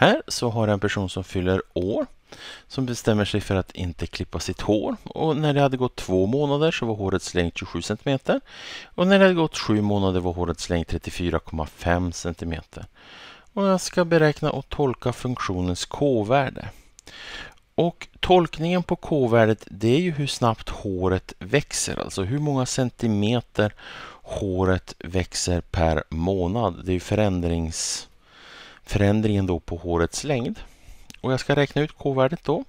Här så har jag en person som fyller år som bestämmer sig för att inte klippa sitt hår och när det hade gått två månader så var hårets längd 27 cm och när det hade gått sju månader var hårets längd 34,5 cm. Och jag ska beräkna och tolka funktionens k-värde. Och tolkningen på k-värdet det är ju hur snabbt håret växer, alltså hur många centimeter håret växer per månad. Det är förändrings förändringen då på hårets längd. Och jag ska räkna ut k-värdet då.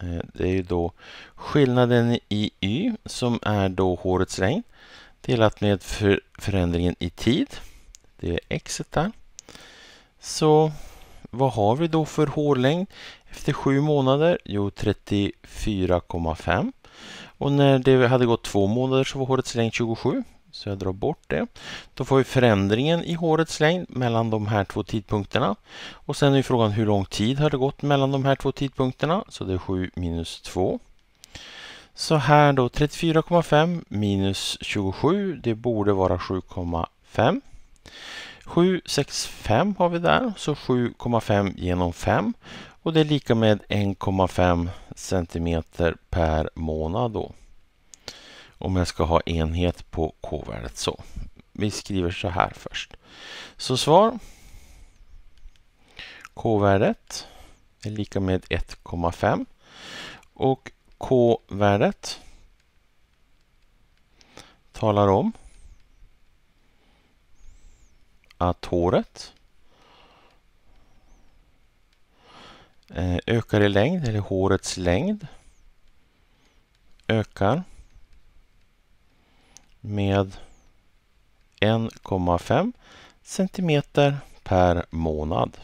Eh, det är ju då skillnaden i y som är då hårets längd delat med för förändringen i tid. Det är x där. Så vad har vi då för hårlängd efter sju månader? Jo, 34,5. Och när det hade gått två månader så var hårets längd 27. Så jag drar bort det. Då får vi förändringen i hårets längd mellan de här två tidpunkterna. Och sen är frågan hur lång tid har det gått mellan de här två tidpunkterna? Så det är 7 minus 2. Så här då 34,5 minus 27, det borde vara 7,5. 7,65 har vi där, så 7,5 genom 5 och det är lika med 1,5 centimeter per månad då om jag ska ha enhet på k-värdet så. Vi skriver så här först. Så svar k-värdet är lika med 1,5 och k-värdet talar om att håret eh, ökar i längd, eller hårets längd ökar med 1,5 cm per månad.